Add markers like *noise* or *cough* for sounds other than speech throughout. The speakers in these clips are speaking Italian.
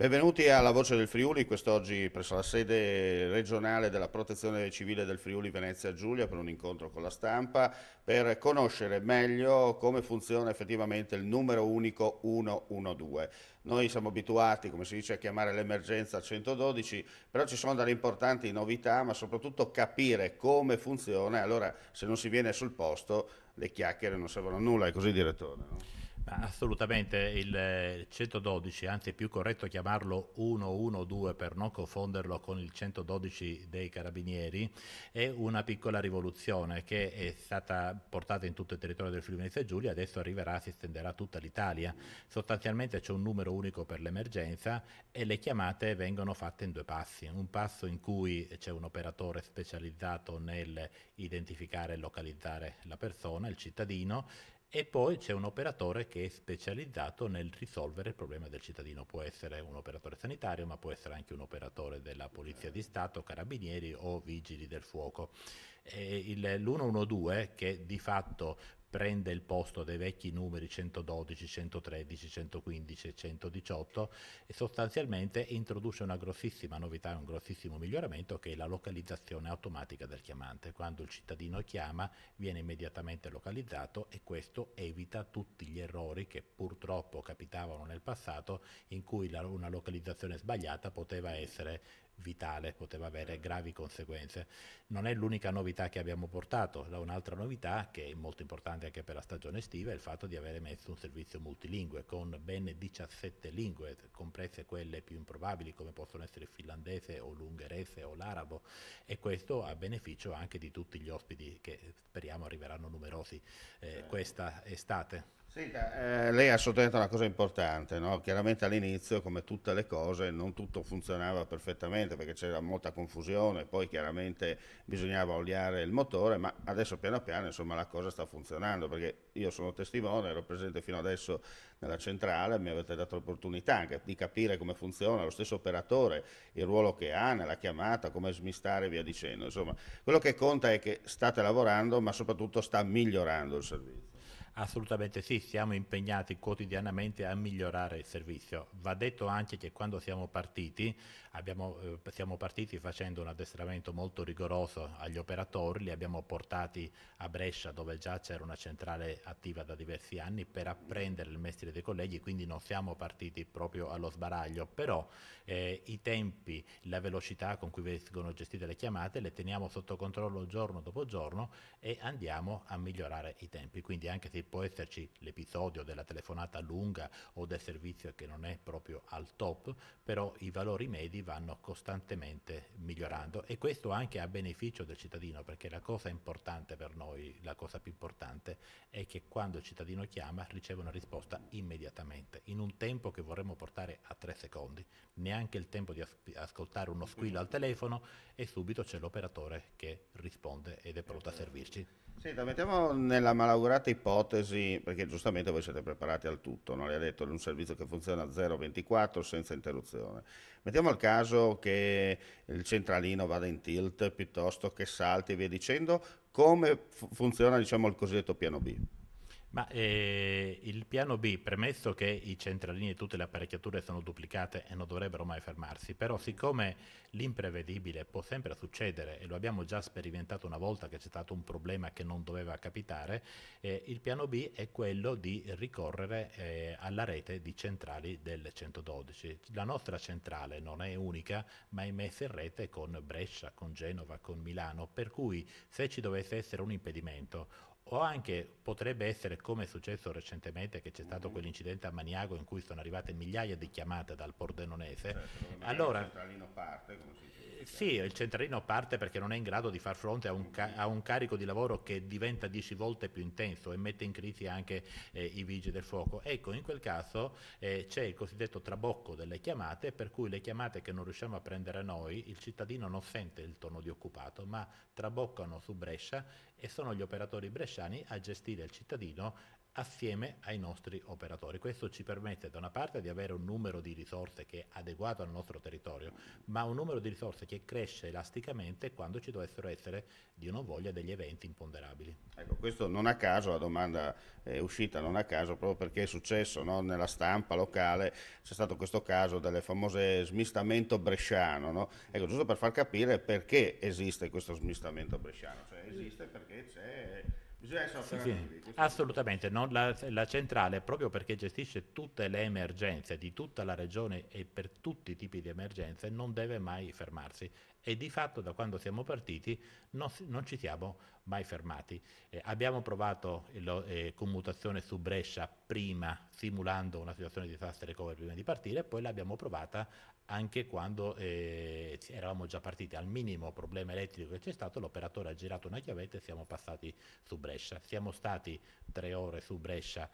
Benvenuti alla Voce del Friuli, quest'oggi presso la sede regionale della Protezione Civile del Friuli Venezia Giulia per un incontro con la stampa per conoscere meglio come funziona effettivamente il numero unico 112. Noi siamo abituati, come si dice, a chiamare l'emergenza 112, però ci sono delle importanti novità, ma soprattutto capire come funziona. Allora, se non si viene sul posto, le chiacchiere non servono a nulla, è così direttore? No? assolutamente, il 112, eh, anzi è più corretto chiamarlo 112 per non confonderlo con il 112 dei carabinieri, è una piccola rivoluzione che è stata portata in tutto il territorio del Friuli Friulinese Giulia, adesso arriverà, si estenderà a tutta l'Italia. Sostanzialmente c'è un numero unico per l'emergenza e le chiamate vengono fatte in due passi, un passo in cui c'è un operatore specializzato nel identificare e localizzare la persona, il cittadino, e poi c'è un operatore che è specializzato nel risolvere il problema del cittadino, può essere un operatore sanitario ma può essere anche un operatore della Polizia di Stato, Carabinieri o Vigili del Fuoco. Eh, il, l'112 che di fatto prende il posto dei vecchi numeri 112, 113, 115 e 118 e sostanzialmente introduce una grossissima novità, un grossissimo miglioramento che è la localizzazione automatica del chiamante. Quando il cittadino chiama viene immediatamente localizzato e questo evita tutti gli errori che purtroppo capitavano nel passato in cui una localizzazione sbagliata poteva essere vitale poteva avere gravi conseguenze. Non è l'unica novità che abbiamo portato, da un'altra novità che è molto importante anche per la stagione estiva è il fatto di avere messo un servizio multilingue con ben 17 lingue, comprese quelle più improbabili come possono essere il finlandese o l'ungherese o l'arabo e questo a beneficio anche di tutti gli ospiti che speriamo arriveranno numerosi eh, certo. questa estate. Senta, eh, lei ha sottolineato una cosa importante, no? chiaramente all'inizio come tutte le cose non tutto funzionava perfettamente perché c'era molta confusione, poi chiaramente bisognava oliare il motore, ma adesso piano piano insomma, la cosa sta funzionando perché io sono testimone, ero presente fino adesso nella centrale, mi avete dato l'opportunità anche di capire come funziona lo stesso operatore, il ruolo che ha nella chiamata, come smistare e via dicendo. Insomma, quello che conta è che state lavorando ma soprattutto sta migliorando il servizio. Assolutamente sì, siamo impegnati quotidianamente a migliorare il servizio. Va detto anche che quando siamo partiti, abbiamo, eh, siamo partiti facendo un addestramento molto rigoroso agli operatori, li abbiamo portati a Brescia dove già c'era una centrale attiva da diversi anni per apprendere il mestiere dei colleghi, quindi non siamo partiti proprio allo sbaraglio, però eh, i tempi, la velocità con cui vengono gestite le chiamate le teniamo sotto controllo giorno dopo giorno e andiamo a migliorare i tempi, quindi anche se perché può esserci l'episodio della telefonata lunga o del servizio che non è proprio al top, però i valori medi vanno costantemente migliorando e questo anche a beneficio del cittadino, perché la cosa importante per noi, la cosa più importante è che quando il cittadino chiama riceve una risposta immediatamente, in un tempo che vorremmo portare a tre secondi, neanche il tempo di ascoltare uno squillo al telefono e subito c'è l'operatore che risponde ed è pronto a servirci. Sì, la mettiamo nella malaugurata ipotesi, perché giustamente voi siete preparati al tutto, non le ha detto, è un servizio che funziona 0-24 senza interruzione. Mettiamo il caso che il centralino vada in tilt piuttosto che salti e via dicendo, come funziona diciamo, il cosiddetto piano B? Ma eh, il piano B, premesso che i centralini e tutte le apparecchiature sono duplicate e non dovrebbero mai fermarsi, però siccome l'imprevedibile può sempre succedere e lo abbiamo già sperimentato una volta che c'è stato un problema che non doveva capitare, eh, il piano B è quello di ricorrere eh, alla rete di centrali del 112. La nostra centrale non è unica, ma è messa in rete con Brescia, con Genova, con Milano, per cui se ci dovesse essere un impedimento o anche potrebbe essere come è successo recentemente che c'è stato mm-hmm. quell'incidente a Maniago in cui sono arrivate migliaia di chiamate dal Pordenonese. Certo, allora, parte, come si dice sì, il centralino parte perché non è in grado di far fronte a un, ca- a un carico di lavoro che diventa dieci volte più intenso e mette in crisi anche eh, i vigili del fuoco. Ecco, in quel caso eh, c'è il cosiddetto trabocco delle chiamate, per cui le chiamate che non riusciamo a prendere noi, il cittadino non sente il tono di occupato, ma traboccano su Brescia e sono gli operatori bresciani a gestire il cittadino assieme ai nostri operatori. Questo ci permette da una parte di avere un numero di risorse che è adeguato al nostro territorio, ma un numero di risorse che cresce elasticamente quando ci dovessero essere, Dio non voglia, degli eventi imponderabili. Ecco, questo non a caso, la domanda è uscita non a caso, proprio perché è successo no? nella stampa locale, c'è stato questo caso delle famose smistamento bresciano, no? ecco, giusto per far capire perché esiste questo smistamento bresciano, cioè esiste perché c'è Bisogna essere sì, sì. Assolutamente, no? la, la, centrale proprio perché gestisce tutte le emergenze di tutta la regione e per tutti i tipi di emergenze non deve mai fermarsi e di fatto da quando siamo partiti non, non ci siamo mai fermati. Eh, abbiamo provato la eh, commutazione su Brescia prima simulando una situazione di disaster recovery prima di partire, poi l'abbiamo provata anche quando eh, eravamo già partiti al minimo problema elettrico che c'è stato, l'operatore ha girato una chiavetta e siamo passati su Brescia. Siamo stati tre ore su Brescia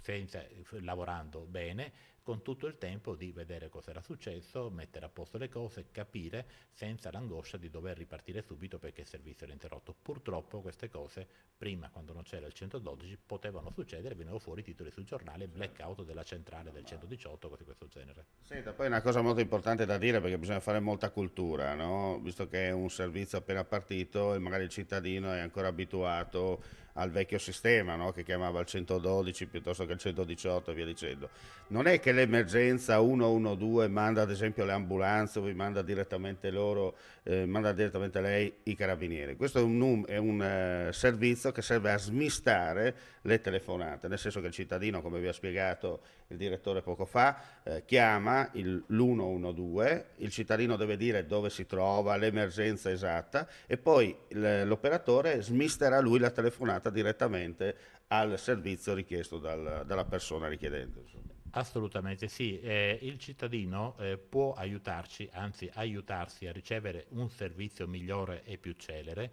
senza, lavorando bene con tutto il tempo di vedere cosa era successo, mettere a posto le cose, capire senza l'angoscia di dover ripartire subito perché il servizio era interrotto. Purtroppo queste cose prima quando non c'era il 112 potevano succedere, venivano fuori titoli sul giornale, certo. blackout della centrale del 118, cose di questo genere. Senta, poi una cosa molto importante da dire perché bisogna fare molta cultura, no? visto che è un servizio appena partito e magari il cittadino è ancora abituato al vecchio sistema no? che chiamava il 112 piuttosto che il 118 e via dicendo. Non è che che l'emergenza 112 manda ad esempio le ambulanze, vi manda direttamente loro, eh, manda direttamente lei i carabinieri. Questo è un, è un uh, servizio che serve a smistare le telefonate, nel senso che il cittadino, come vi ha spiegato il direttore poco fa, eh, chiama l'112, il cittadino deve dire dove si trova, l'emergenza esatta e poi l'operatore smisterà lui la telefonata direttamente al servizio richiesto dal, dalla persona richiedente. Insomma. Assolutamente sì, eh, il cittadino eh, può aiutarci, anzi aiutarsi a ricevere un servizio migliore e più celere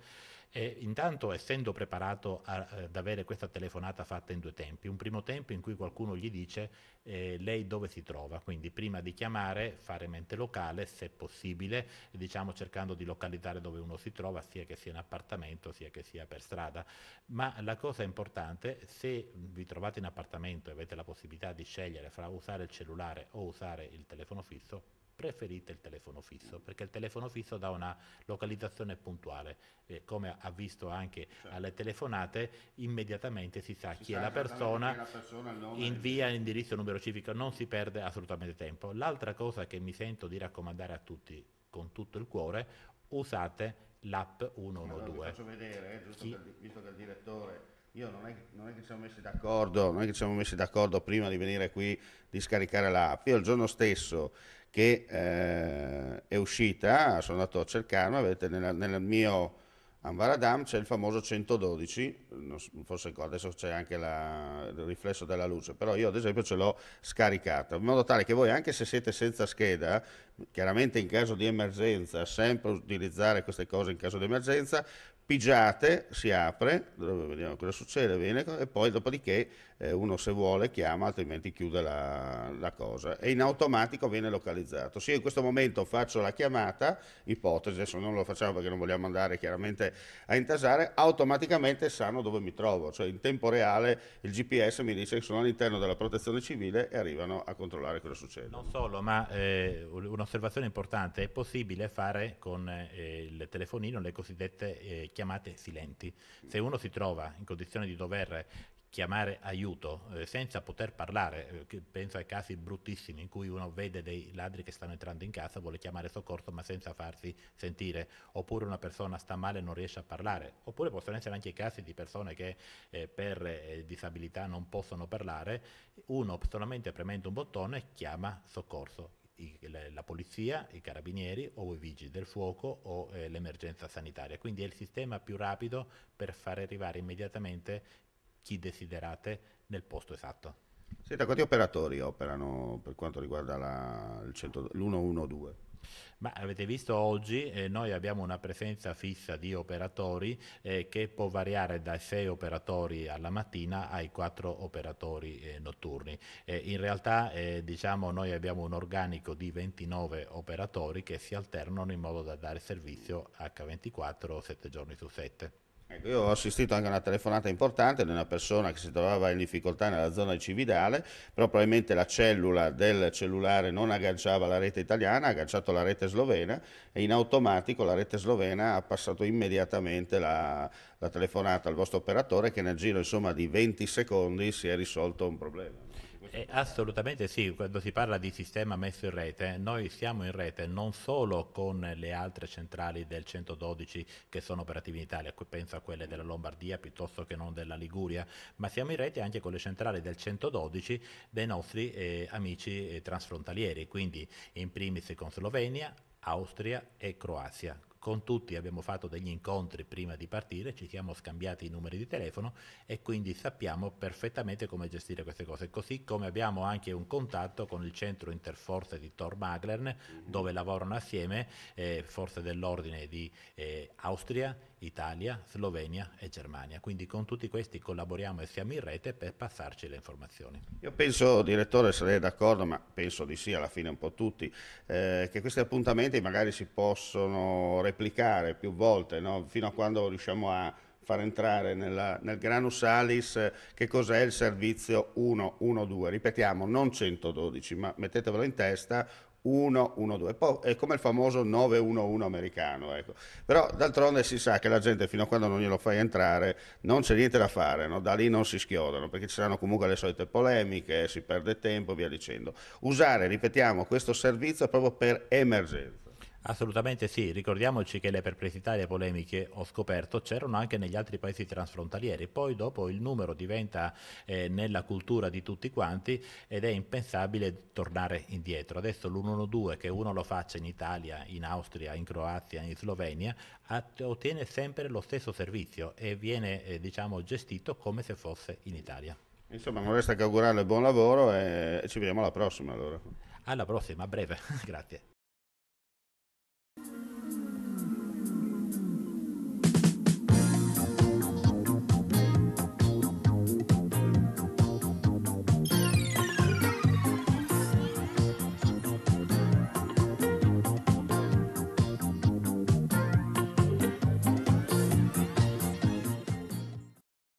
e intanto, essendo preparato a, eh, ad avere questa telefonata fatta in due tempi, un primo tempo in cui qualcuno gli dice eh, lei dove si trova, quindi prima di chiamare fare mente locale, se possibile, diciamo cercando di localizzare dove uno si trova, sia che sia in appartamento, sia che sia per strada. Ma la cosa importante, se vi trovate in appartamento e avete la possibilità di scegliere fra usare il cellulare o usare il telefono fisso, preferite il telefono fisso, perché il telefono fisso dà una localizzazione puntuale, eh, come ha visto anche certo. alle telefonate, immediatamente si sa si chi, sa è la persona, la persona invia l'indirizzo numero civico, non si perde assolutamente tempo. L'altra cosa che mi sento di raccomandare a tutti con tutto il cuore, usate l'app 112. Allora, vi faccio vedere, eh, giusto sì. per, visto che il direttore io non è, non è che ci siamo messi d'accordo, non è che ci siamo messi d'accordo prima di venire qui di scaricare l'app. Io il giorno stesso che eh, è uscita, sono andato a cercarla, avete nel mio Ambaradam c'è il famoso 112, forse qua adesso c'è anche la, il riflesso della luce, però io ad esempio ce l'ho scaricata, in modo tale che voi anche se siete senza scheda, chiaramente in caso di emergenza, sempre utilizzare queste cose in caso di emergenza, pigiate, si apre, vediamo cosa succede, Veneco, e poi dopodiché eh, uno se vuole chiama, altrimenti chiude la, la, cosa e in automatico viene localizzato. Se io in questo momento faccio la chiamata, ipotesi, adesso non lo facciamo perché non vogliamo andare chiaramente a intasare, automaticamente sanno dove mi trovo, cioè in tempo reale il GPS mi dice che sono all'interno della protezione civile e arrivano a controllare cosa succede. Non solo, ma eh, un'osservazione importante, è possibile fare con eh, il telefonino le cosiddette eh, chiamate silenti. Se uno si trova in condizione di dover chiamare aiuto eh, senza poter parlare. Eh, penso ai casi bruttissimi in cui uno vede dei ladri che stanno entrando in casa, vuole chiamare soccorso ma senza farsi sentire, oppure una persona sta male e non riesce a parlare, oppure possono essere anche i casi di persone che eh, per eh, disabilità non possono parlare, uno solamente premendo un bottone chiama soccorso. la, polizia, i carabinieri o i vigili del fuoco o eh, l'emergenza sanitaria. Quindi è il sistema più rapido per far arrivare immediatamente chi desiderate nel posto esatto. Senta, quanti operatori operano per quanto riguarda la, centro, l'112? Ma avete visto oggi eh, noi abbiamo una presenza fissa di operatori eh, che può variare dai 6 operatori alla mattina ai 4 operatori eh, notturni. Eh, in realtà eh, diciamo, noi abbiamo un organico di 29 operatori che si alternano in modo da dare servizio H24 7 giorni su 7. Ecco, io ho assistito anche a una telefonata importante di una persona che si trovava in difficoltà nella zona di Cividale, però probabilmente la cellula del cellulare non agganciava la rete italiana, ha agganciato la rete slovena e in automatico la rete slovena ha passato immediatamente la, la telefonata al vostro operatore che nel giro insomma, di 20 secondi si è risolto un problema. Eh, assolutamente sì, quando si parla di sistema messo in rete, noi siamo in rete non solo con le altre centrali del 112 che sono operative in Italia, penso a quelle della Lombardia piuttosto che non della Liguria, ma siamo in rete anche con le centrali del 112 dei nostri eh, amici eh, transfrontalieri, quindi in primis con Slovenia, Austria e Croazia. Con tutti abbiamo fatto degli incontri prima di partire, ci siamo scambiati i numeri di telefono e quindi sappiamo perfettamente come gestire queste cose, così come abbiamo anche un contatto con il centro interforze di Tor Maglern, dove lavorano assieme eh, forze dell'ordine di eh, Austria, Italia, Slovenia e Germania. Quindi con tutti questi collaboriamo e siamo in rete per passarci le informazioni. Io penso, direttore, se lei è d'accordo, ma penso di sì alla fine un po' tutti, eh, che questi appuntamenti magari si possono replicare più volte, no? fino a quando riusciamo a far entrare nella, nel Granus salis eh, che cos'è il servizio 112. Ripetiamo, non 112, ma mettetevelo in testa, 112, 1 è come il famoso 911 americano, ecco. però d'altronde si sa che la gente fino a quando non glielo fai entrare non c'è niente da fare, no? da lì non si schiodano perché ci saranno comunque le solite polemiche, si perde tempo e via dicendo. Usare, ripetiamo, questo servizio proprio per emergenza. Assolutamente sì, ricordiamoci che le perplessità e le polemiche, ho scoperto, c'erano anche negli altri paesi transfrontalieri, poi dopo il numero diventa eh, nella cultura di tutti quanti ed è impensabile tornare indietro. Adesso l'112 che uno lo faccia in Italia, in Austria, in Croazia, in Slovenia, ottiene sempre lo stesso servizio e viene eh, diciamo, gestito come se fosse in Italia. Insomma, non resta che augurarle buon lavoro e ci vediamo alla prossima allora. Alla prossima, a breve, *laughs* grazie.